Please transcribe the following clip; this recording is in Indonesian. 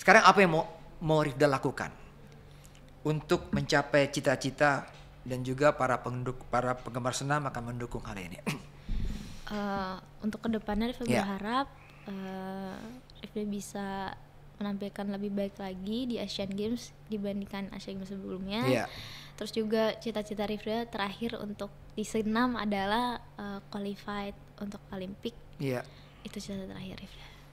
Sekarang apa yang mau mau Rifda lakukan untuk mencapai cita-cita dan juga para penduk, para penggemar senam akan mendukung hal ini? Uh, untuk kedepannya Rifda yeah. berharap uh, Rifda bisa menampilkan lebih baik lagi di Asian Games dibandingkan Asian Games sebelumnya. Yeah. Terus juga cita-cita Rifda terakhir untuk di senam adalah uh, qualified untuk Olimpik. Yeah. Itu cita terakhir Rifda.